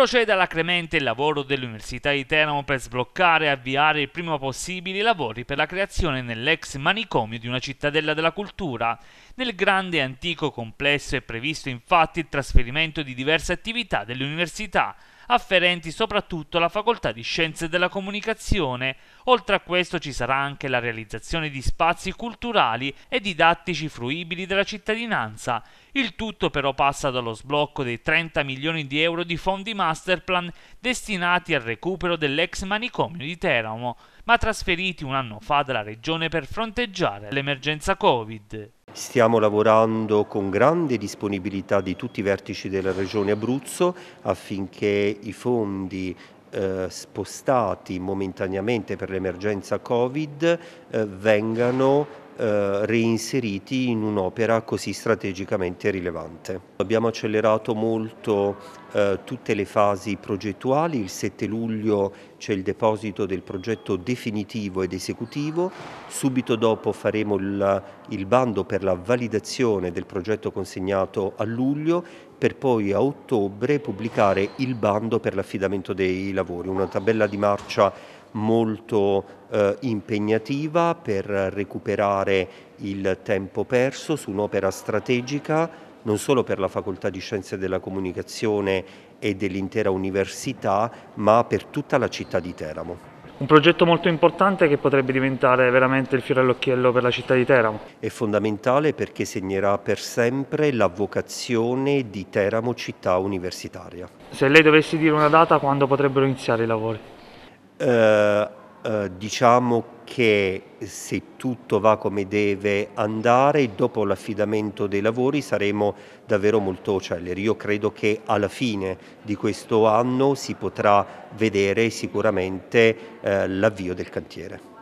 Procede alacremente il lavoro dell'Università di Teramo per sbloccare e avviare il prima possibile i lavori per la creazione nell'ex manicomio di una cittadella della cultura. Nel grande e antico complesso è previsto infatti il trasferimento di diverse attività dell'università, afferenti soprattutto alla facoltà di scienze della comunicazione. Oltre a questo ci sarà anche la realizzazione di spazi culturali e didattici fruibili della cittadinanza. Il tutto però passa dallo sblocco dei 30 milioni di euro di fondi masterplan destinati al recupero dell'ex manicomio di Teramo, ma trasferiti un anno fa dalla regione per fronteggiare l'emergenza Covid. Stiamo lavorando con grande disponibilità di tutti i vertici della Regione Abruzzo affinché i fondi eh, spostati momentaneamente per l'emergenza Covid eh, vengano eh, reinseriti in un'opera così strategicamente rilevante. Abbiamo accelerato molto eh, tutte le fasi progettuali, il 7 luglio c'è il deposito del progetto definitivo ed esecutivo, subito dopo faremo il, il bando per la validazione del progetto consegnato a luglio per poi a ottobre pubblicare il bando per l'affidamento dei lavori, una tabella di marcia molto eh, impegnativa per recuperare il tempo perso su un'opera strategica non solo per la Facoltà di Scienze della Comunicazione e dell'intera università, ma per tutta la città di Teramo. Un progetto molto importante che potrebbe diventare veramente il fiore all'occhiello per la città di Teramo. È fondamentale perché segnerà per sempre la vocazione di Teramo città universitaria. Se lei dovesse dire una data, quando potrebbero iniziare i lavori? Eh, eh, diciamo che se tutto va come deve andare, dopo l'affidamento dei lavori saremo davvero molto celeri. Io credo che alla fine di questo anno si potrà vedere sicuramente eh, l'avvio del cantiere.